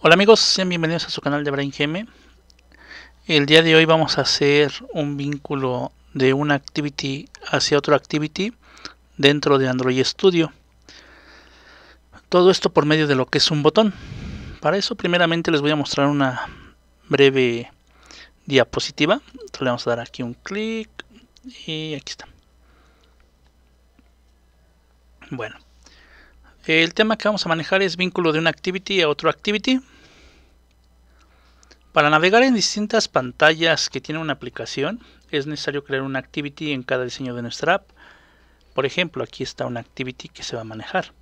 Hola amigos, sean bienvenidos a su canal de Brain El día de hoy vamos a hacer un vínculo de una activity hacia otra activity dentro de Android Studio. Todo esto por medio de lo que es un botón. Para eso primeramente les voy a mostrar una breve diapositiva. Entonces, le vamos a dar aquí un clic y aquí está. Bueno, el tema que vamos a manejar es vínculo de una activity a otro activity. Para navegar en distintas pantallas que tiene una aplicación, es necesario crear una activity en cada diseño de nuestra app. Por ejemplo, aquí está una activity que se va a manejar.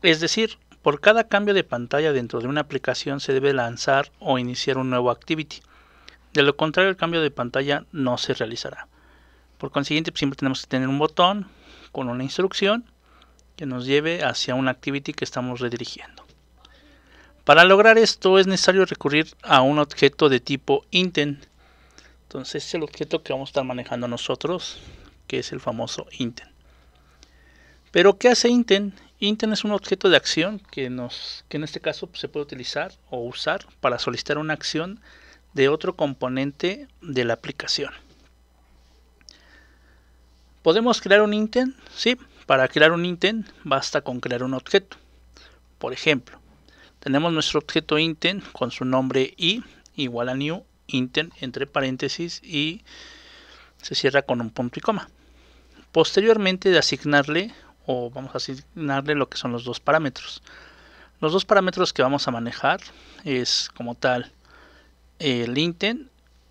Es decir, por cada cambio de pantalla dentro de una aplicación se debe lanzar o iniciar un nuevo activity. De lo contrario, el cambio de pantalla no se realizará. Por consiguiente, pues, siempre tenemos que tener un botón con una instrucción que nos lleve hacia una activity que estamos redirigiendo. Para lograr esto es necesario recurrir a un objeto de tipo intent. Entonces es el objeto que vamos a estar manejando nosotros, que es el famoso intent. Pero ¿qué hace intent? Intent es un objeto de acción que, que en este caso pues, se puede utilizar o usar para solicitar una acción de otro componente de la aplicación. ¿Podemos crear un intent? Sí, para crear un intent basta con crear un objeto. Por ejemplo, tenemos nuestro objeto intent con su nombre i igual a new intent entre paréntesis y se cierra con un punto y coma. Posteriormente de asignarle o vamos a asignarle lo que son los dos parámetros. Los dos parámetros que vamos a manejar es como tal el intent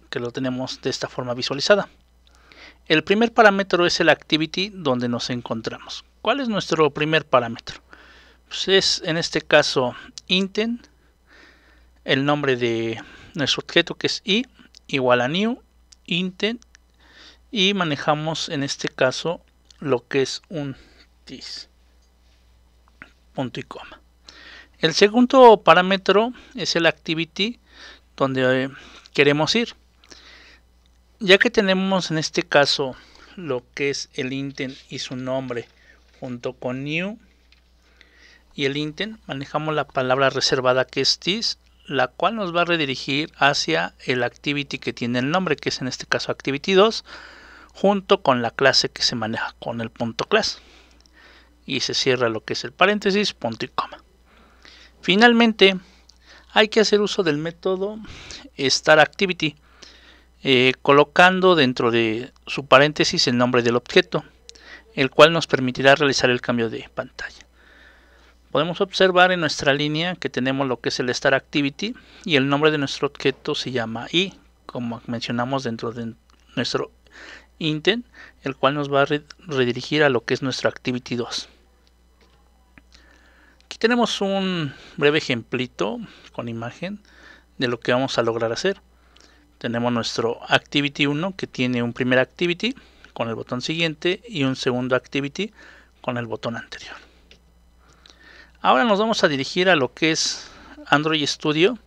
que lo tenemos de esta forma visualizada. El primer parámetro es el activity donde nos encontramos. ¿Cuál es nuestro primer parámetro? Pues es en este caso intent, el nombre de nuestro objeto que es i igual a new intent y manejamos en este caso lo que es un this punto y coma. El segundo parámetro es el activity donde eh, queremos ir. Ya que tenemos en este caso lo que es el Intent y su nombre junto con new y el Intent, manejamos la palabra reservada que es this, la cual nos va a redirigir hacia el activity que tiene el nombre, que es en este caso activity 2, junto con la clase que se maneja con el punto class. Y se cierra lo que es el paréntesis, punto y coma. Finalmente, hay que hacer uso del método starActivity eh, colocando dentro de su paréntesis el nombre del objeto, el cual nos permitirá realizar el cambio de pantalla. Podemos observar en nuestra línea que tenemos lo que es el Star Activity y el nombre de nuestro objeto se llama i, como mencionamos dentro de nuestro intent, el cual nos va a redirigir a lo que es nuestra Activity 2. Aquí tenemos un breve ejemplito con imagen de lo que vamos a lograr hacer tenemos nuestro Activity 1 que tiene un primer Activity con el botón siguiente y un segundo Activity con el botón anterior. Ahora nos vamos a dirigir a lo que es Android Studio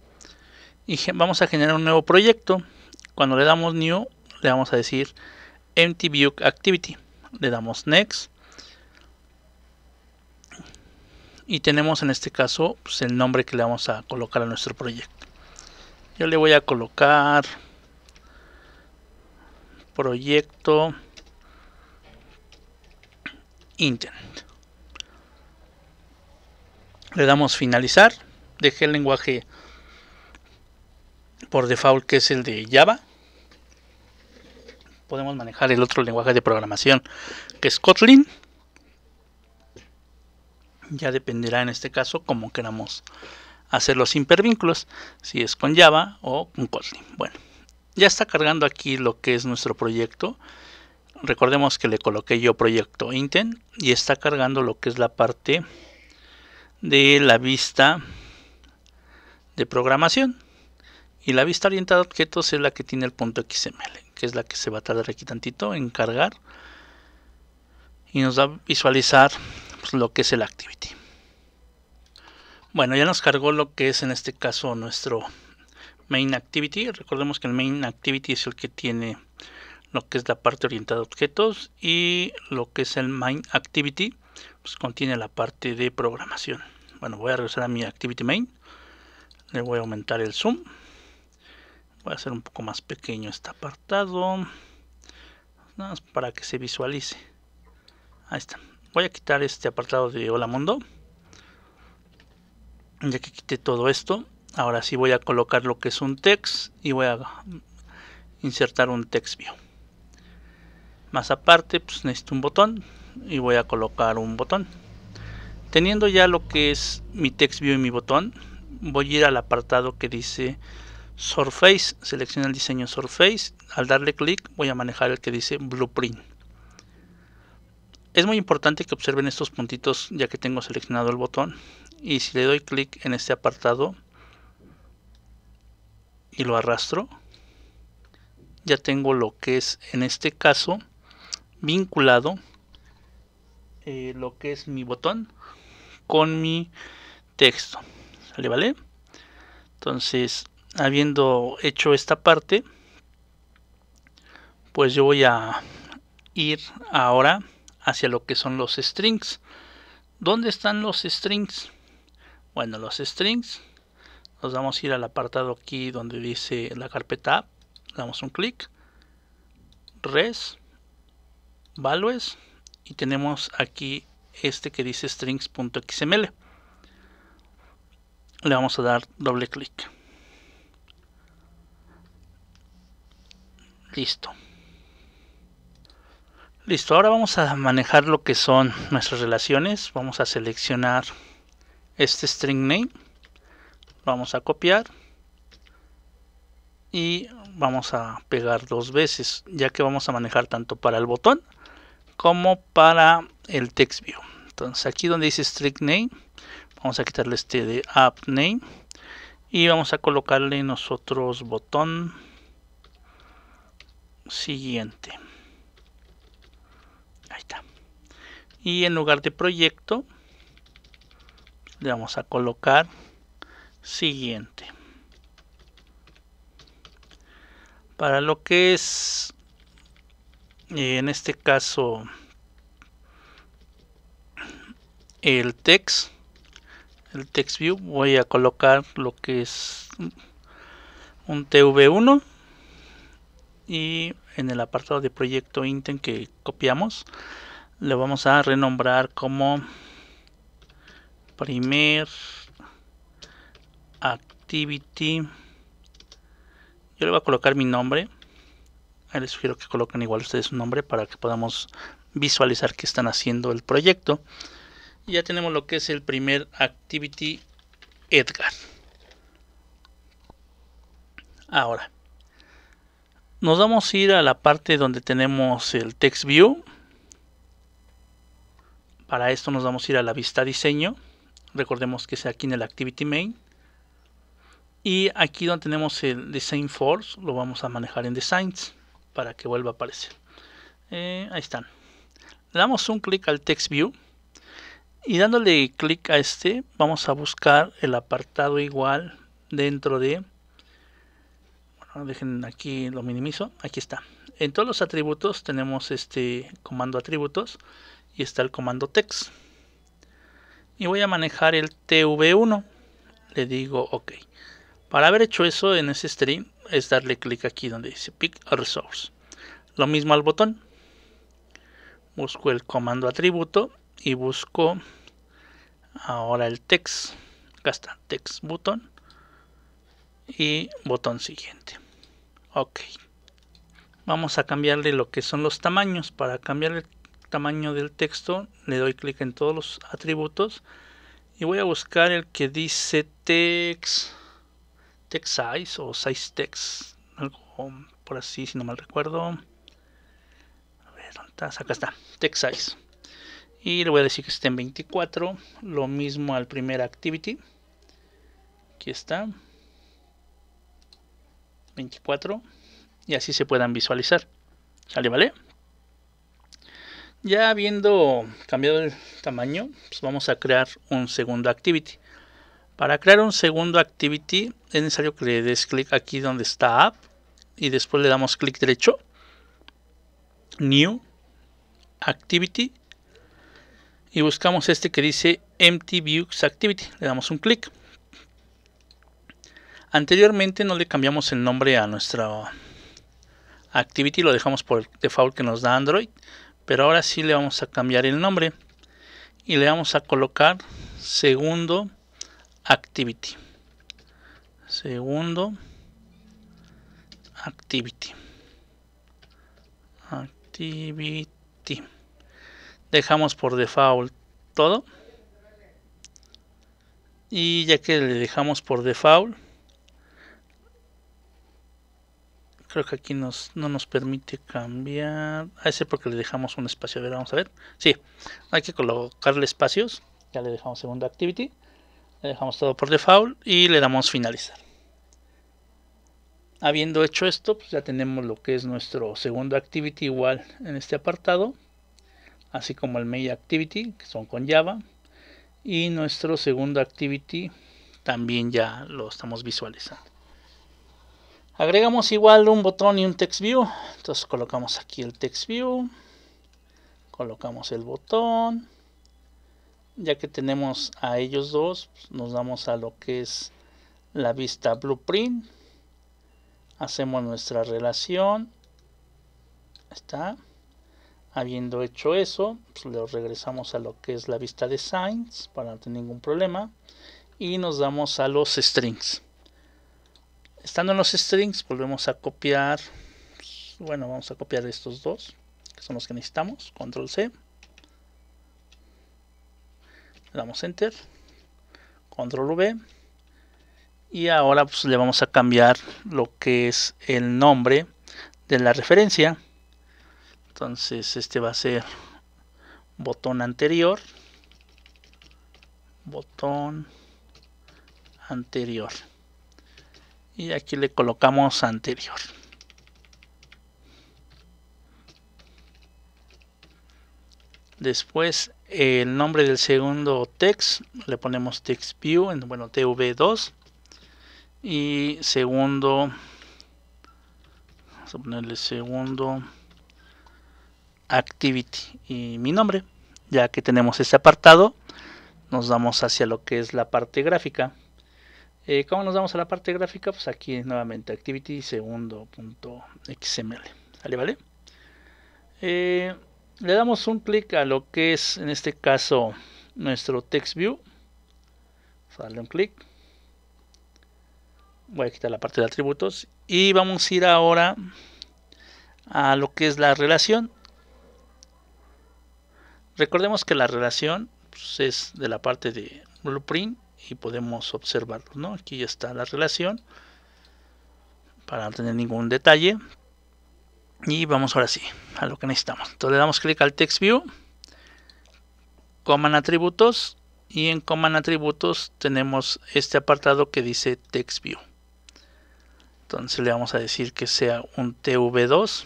y vamos a generar un nuevo proyecto. Cuando le damos New le vamos a decir Empty View Activity. Le damos Next. Y tenemos en este caso pues, el nombre que le vamos a colocar a nuestro proyecto. Yo le voy a colocar proyecto Internet. Le damos finalizar. Dejé el lenguaje por default que es el de Java. Podemos manejar el otro lenguaje de programación que es Kotlin. Ya dependerá en este caso como queramos hacer los hipervínculos, si es con Java o con Kotlin. Bueno. Ya está cargando aquí lo que es nuestro proyecto. Recordemos que le coloqué yo proyecto Intent y está cargando lo que es la parte de la vista de programación. Y la vista orientada a objetos es la que tiene el punto XML, que es la que se va a tardar aquí tantito en cargar. Y nos va a visualizar pues, lo que es el activity. Bueno, ya nos cargó lo que es en este caso nuestro main activity. Recordemos que el main activity es el que tiene lo que es la parte orientada a objetos y lo que es el main activity pues contiene la parte de programación. Bueno, voy a regresar a mi activity main. Le voy a aumentar el zoom. Voy a hacer un poco más pequeño este apartado. Nada más para que se visualice. Ahí está. Voy a quitar este apartado de Hola Mundo. Ya que quité todo esto, Ahora sí voy a colocar lo que es un text y voy a insertar un text view. Más aparte, pues necesito un botón y voy a colocar un botón. Teniendo ya lo que es mi text view y mi botón, voy a ir al apartado que dice Surface. Selecciono el diseño Surface. Al darle clic voy a manejar el que dice Blueprint. Es muy importante que observen estos puntitos ya que tengo seleccionado el botón. Y si le doy clic en este apartado, y lo arrastro ya tengo lo que es en este caso vinculado eh, lo que es mi botón con mi texto ¿sale vale? entonces habiendo hecho esta parte pues yo voy a ir ahora hacia lo que son los strings ¿dónde están los strings? bueno los strings nos vamos a ir al apartado aquí donde dice la carpeta damos un clic, res, values y tenemos aquí este que dice strings.xml. Le vamos a dar doble clic. Listo. Listo, ahora vamos a manejar lo que son nuestras relaciones. Vamos a seleccionar este string name vamos a copiar y vamos a pegar dos veces ya que vamos a manejar tanto para el botón como para el text view entonces aquí donde dice strict name vamos a quitarle este de app name y vamos a colocarle nosotros botón siguiente ahí está y en lugar de proyecto le vamos a colocar siguiente. Para lo que es, eh, en este caso, el text, el text view, voy a colocar lo que es un tv1 y en el apartado de proyecto intent que copiamos le vamos a renombrar como primer activity. Yo le voy a colocar mi nombre. les sugiero que coloquen igual ustedes un nombre para que podamos visualizar que están haciendo el proyecto. Y ya tenemos lo que es el primer activity Edgar. Ahora, nos vamos a ir a la parte donde tenemos el text view. Para esto nos vamos a ir a la vista diseño. Recordemos que es aquí en el activity main. Y aquí donde tenemos el Design Force, lo vamos a manejar en Designs para que vuelva a aparecer. Eh, ahí están. Le damos un clic al Text View. Y dándole clic a este, vamos a buscar el apartado igual dentro de... Bueno, dejen aquí, lo minimizo. Aquí está. En todos los atributos tenemos este comando atributos y está el comando text. Y voy a manejar el tv1. Le digo OK. Para haber hecho eso en ese stream es darle clic aquí donde dice Pick a Resource. Lo mismo al botón. Busco el comando atributo y busco ahora el text. Acá está, text button y botón siguiente. Ok. Vamos a cambiarle lo que son los tamaños. Para cambiar el tamaño del texto le doy clic en todos los atributos y voy a buscar el que dice text size o size text algo por así, si no mal recuerdo. A ver, ¿dónde Acá está, text size Y le voy a decir que esté en 24, lo mismo al primer activity. Aquí está. 24 y así se puedan visualizar. ¿Sale, vale? Ya habiendo cambiado el tamaño, pues vamos a crear un segundo activity. Para crear un segundo activity es necesario que le des clic aquí donde está app y después le damos clic derecho, new, activity y buscamos este que dice empty views activity, le damos un clic. Anteriormente no le cambiamos el nombre a nuestra activity, lo dejamos por default que nos da Android, pero ahora sí le vamos a cambiar el nombre y le vamos a colocar segundo activity. Segundo, activity. Activity. Dejamos por default todo. Y ya que le dejamos por default, creo que aquí nos, no nos permite cambiar. A ese porque le dejamos un espacio. A ver, vamos a ver. Sí, hay que colocarle espacios. Ya le dejamos segunda activity. Le dejamos todo por default y le damos finalizar. Habiendo hecho esto, pues ya tenemos lo que es nuestro segundo activity igual en este apartado, así como el main activity, que son con Java, y nuestro segundo activity también ya lo estamos visualizando. Agregamos igual un botón y un text view, entonces colocamos aquí el text view, colocamos el botón, ya que tenemos a ellos dos, pues, nos damos a lo que es la vista blueprint. Hacemos nuestra relación. Está. Habiendo hecho eso, pues lo regresamos a lo que es la vista de signs para no tener ningún problema. Y nos damos a los strings. Estando en los strings, volvemos a copiar. Pues, bueno, vamos a copiar estos dos, que son los que necesitamos. Control C damos enter control v y ahora pues, le vamos a cambiar lo que es el nombre de la referencia entonces este va a ser botón anterior botón anterior y aquí le colocamos anterior después el nombre del segundo text le ponemos text view en, bueno tv2 y segundo vamos a ponerle segundo activity y mi nombre ya que tenemos este apartado nos vamos hacia lo que es la parte gráfica eh, ¿Cómo nos damos a la parte gráfica? Pues aquí nuevamente activity segundo punto xml. ¿Sale, vale? Eh, le damos un clic a lo que es en este caso nuestro TextView. view vamos darle un clic voy a quitar la parte de atributos y vamos a ir ahora a lo que es la relación recordemos que la relación pues, es de la parte de blueprint y podemos observarlo ¿no? aquí ya está la relación para no tener ningún detalle y vamos ahora sí a lo que necesitamos. Entonces le damos clic al text view, atributos y en Command atributos tenemos este apartado que dice text view. Entonces le vamos a decir que sea un tv2.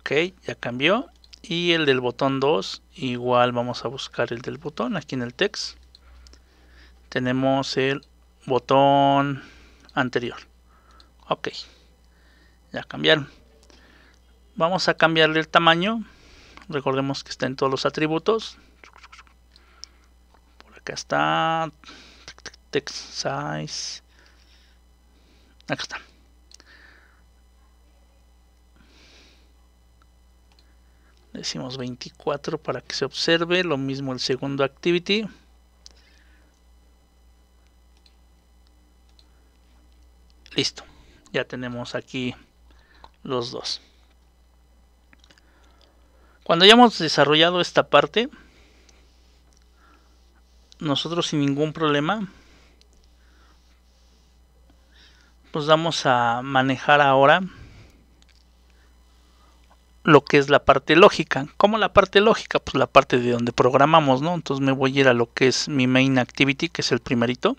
Ok, ya cambió. Y el del botón 2, igual vamos a buscar el del botón aquí en el text. Tenemos el botón anterior. Ok ya cambiaron vamos a cambiarle el tamaño recordemos que está en todos los atributos por acá está text size acá está decimos 24 para que se observe lo mismo el segundo activity listo ya tenemos aquí los dos. Cuando hayamos desarrollado esta parte, nosotros sin ningún problema, pues vamos a manejar ahora lo que es la parte lógica. ¿Cómo la parte lógica? Pues la parte de donde programamos, ¿no? Entonces me voy a ir a lo que es mi main activity, que es el primerito.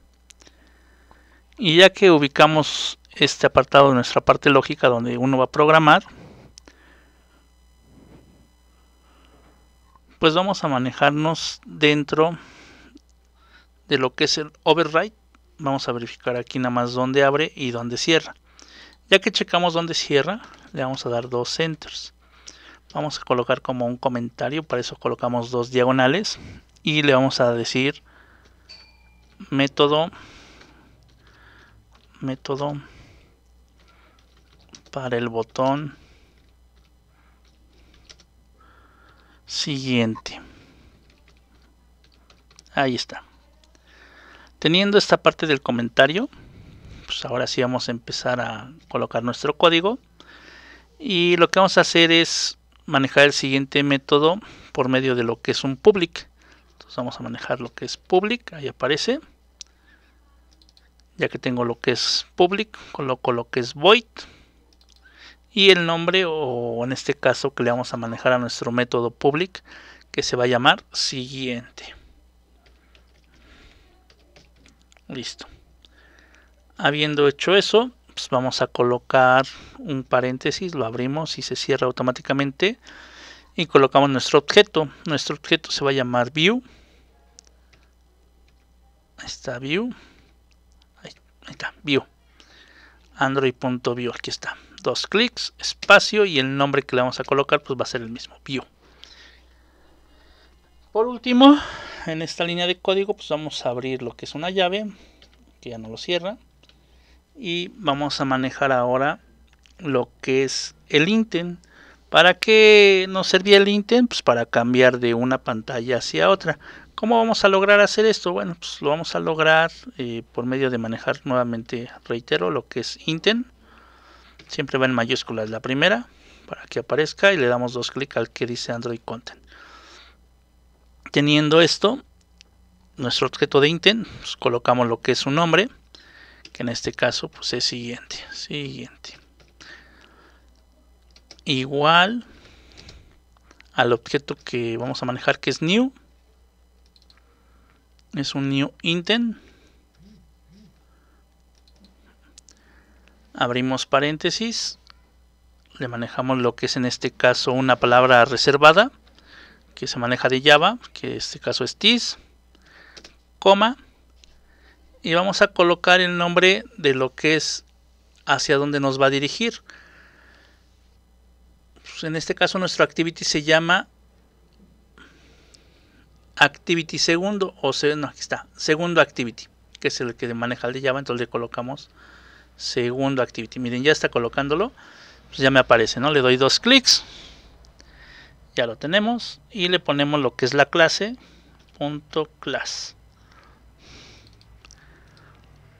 Y ya que ubicamos este apartado de nuestra parte lógica donde uno va a programar, pues vamos a manejarnos dentro de lo que es el override. Vamos a verificar aquí nada más dónde abre y dónde cierra. Ya que checamos dónde cierra, le vamos a dar dos centers. Vamos a colocar como un comentario, para eso colocamos dos diagonales y le vamos a decir método método para el botón siguiente. Ahí está. Teniendo esta parte del comentario, pues ahora sí vamos a empezar a colocar nuestro código. Y lo que vamos a hacer es manejar el siguiente método por medio de lo que es un public. Entonces vamos a manejar lo que es public, ahí aparece. Ya que tengo lo que es public, coloco lo que es void y el nombre o en este caso que le vamos a manejar a nuestro método public que se va a llamar siguiente. Listo. Habiendo hecho eso, pues vamos a colocar un paréntesis, lo abrimos y se cierra automáticamente y colocamos nuestro objeto. Nuestro objeto se va a llamar view. Ahí está view. Ahí, ahí está, view. Android.view, aquí está dos clics, espacio y el nombre que le vamos a colocar pues va a ser el mismo, view. Por último, en esta línea de código pues vamos a abrir lo que es una llave, que ya no lo cierra, y vamos a manejar ahora lo que es el intent. ¿Para qué nos servía el intent? Pues para cambiar de una pantalla hacia otra. ¿Cómo vamos a lograr hacer esto? Bueno, pues lo vamos a lograr eh, por medio de manejar nuevamente, reitero, lo que es intent siempre va en mayúsculas la primera para que aparezca y le damos dos clics al que dice Android Content. Teniendo esto, nuestro objeto de intent, pues, colocamos lo que es su nombre, que en este caso pues es siguiente, siguiente. Igual al objeto que vamos a manejar que es new. Es un new intent abrimos paréntesis, le manejamos lo que es en este caso una palabra reservada que se maneja de Java, que en este caso es TIS, coma, y vamos a colocar el nombre de lo que es hacia dónde nos va a dirigir. Pues, en este caso nuestro activity se llama activity segundo, o se, no, aquí está, segundo activity, que es el que maneja el de Java, entonces le colocamos segundo activity. Miren, ya está colocándolo. Pues ya me aparece, ¿no? Le doy dos clics. Ya lo tenemos. Y le ponemos lo que es la clase. Punto class.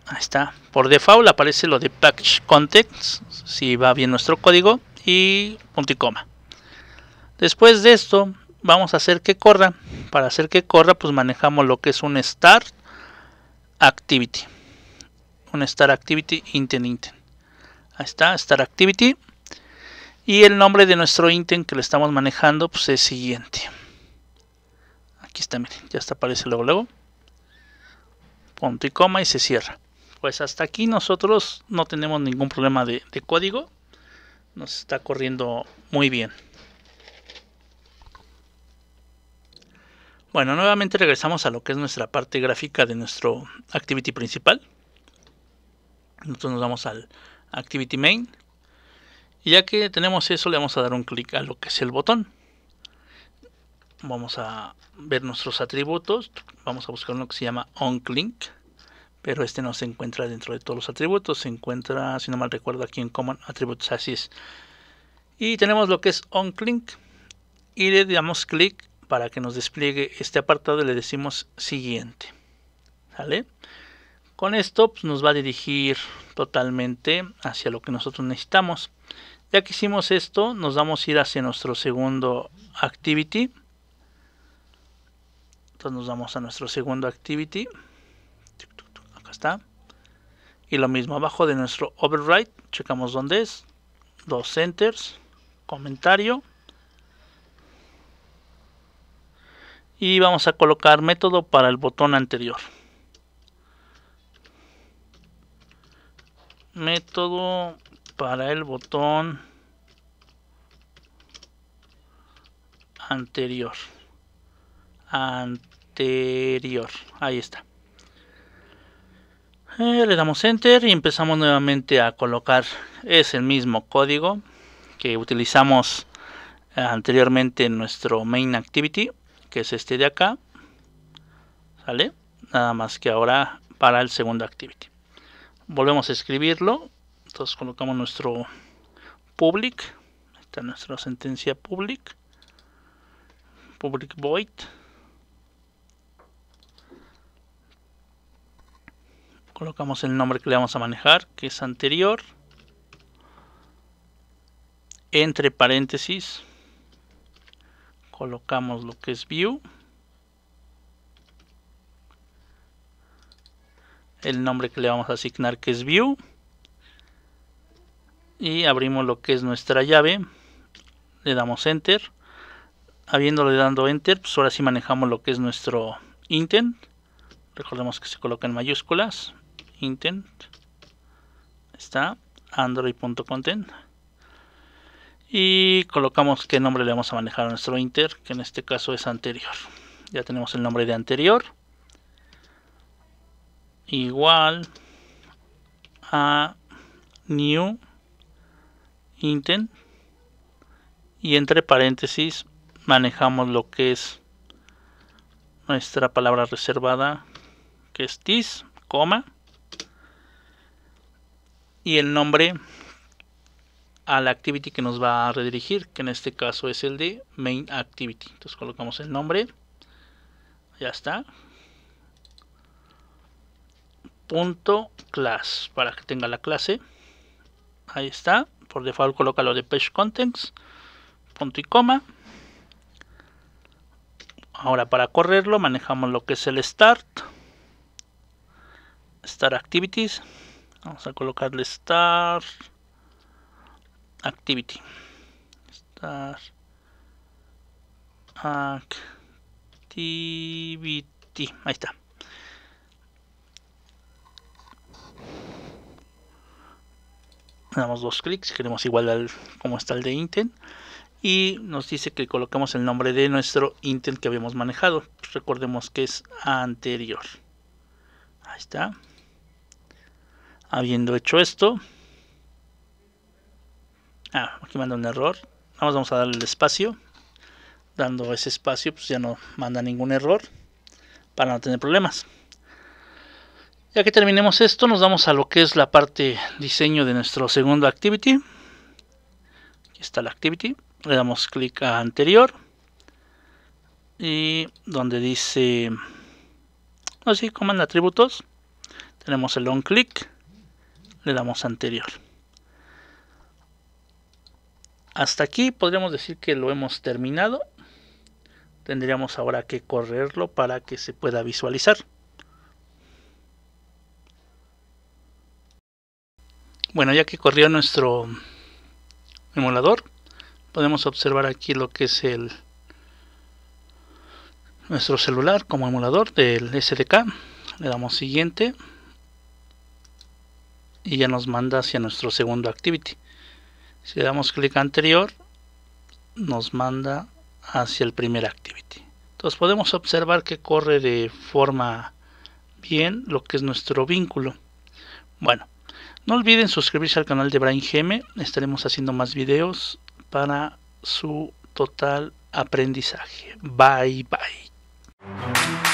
Ahí está. Por default aparece lo de package context. Si va bien nuestro código. Y punto y coma. Después de esto, vamos a hacer que corra. Para hacer que corra, pues manejamos lo que es un start activity. Un Star Activity Intent Intent. Ahí está, Star Activity. Y el nombre de nuestro intent que le estamos manejando pues es siguiente. Aquí está, miren, ya está, aparece luego, luego. Punto y coma y se cierra. Pues hasta aquí nosotros no tenemos ningún problema de, de código. Nos está corriendo muy bien. Bueno, nuevamente regresamos a lo que es nuestra parte gráfica de nuestro activity principal. Nosotros nos vamos al Activity Main. Y ya que tenemos eso, le vamos a dar un clic a lo que es el botón. Vamos a ver nuestros atributos. Vamos a buscar uno que se llama OnClink. Pero este no se encuentra dentro de todos los atributos. Se encuentra, si no mal recuerdo, aquí en Common Attributes. Así es. Y tenemos lo que es OnClink. Y le damos clic para que nos despliegue este apartado y le decimos siguiente. ¿Sale? Con esto pues, nos va a dirigir totalmente hacia lo que nosotros necesitamos. Ya que hicimos esto, nos vamos a ir hacia nuestro segundo activity. Entonces nos vamos a nuestro segundo activity. Acá está. Y lo mismo, abajo de nuestro override, checamos dónde es. Dos centers, comentario. Y vamos a colocar método para el botón anterior. método para el botón anterior anterior ahí está eh, le damos enter y empezamos nuevamente a colocar es el mismo código que utilizamos anteriormente en nuestro main activity que es este de acá sale nada más que ahora para el segundo activity volvemos a escribirlo entonces colocamos nuestro public está nuestra sentencia public public void colocamos el nombre que le vamos a manejar que es anterior entre paréntesis colocamos lo que es view el nombre que le vamos a asignar que es view y abrimos lo que es nuestra llave le damos enter habiéndole dando enter pues ahora sí manejamos lo que es nuestro intent recordemos que se coloca en mayúsculas intent está android.content y colocamos qué nombre le vamos a manejar a nuestro inter que en este caso es anterior ya tenemos el nombre de anterior igual a new intent y entre paréntesis manejamos lo que es nuestra palabra reservada que es this, coma y el nombre a la activity que nos va a redirigir que en este caso es el de main activity entonces colocamos el nombre ya está Punto class para que tenga la clase. Ahí está. Por default coloca lo de page contents. Punto y coma. Ahora para correrlo manejamos lo que es el start. Start activities. Vamos a colocarle start activity. Start activity. Ahí está. damos dos clics, queremos igual como está el de Intent. Y nos dice que colocamos el nombre de nuestro Intent que habíamos manejado. Pues recordemos que es anterior. Ahí está. Habiendo hecho esto. Ah, aquí manda un error. Vamos, vamos a darle el espacio. Dando ese espacio, pues ya no manda ningún error para no tener problemas. Ya que terminemos esto, nos vamos a lo que es la parte diseño de nuestro segundo activity. Aquí está la activity. Le damos clic a anterior. Y donde dice... Así, comando atributos. Tenemos el on click. Le damos anterior. Hasta aquí podríamos decir que lo hemos terminado. Tendríamos ahora que correrlo para que se pueda visualizar. Bueno, ya que corrió nuestro emulador, podemos observar aquí lo que es el nuestro celular como emulador del SDK. Le damos siguiente y ya nos manda hacia nuestro segundo activity. Si le damos clic anterior, nos manda hacia el primer activity. Entonces podemos observar que corre de forma bien lo que es nuestro vínculo. Bueno, no olviden suscribirse al canal de Brian Geme, estaremos haciendo más videos para su total aprendizaje. Bye bye.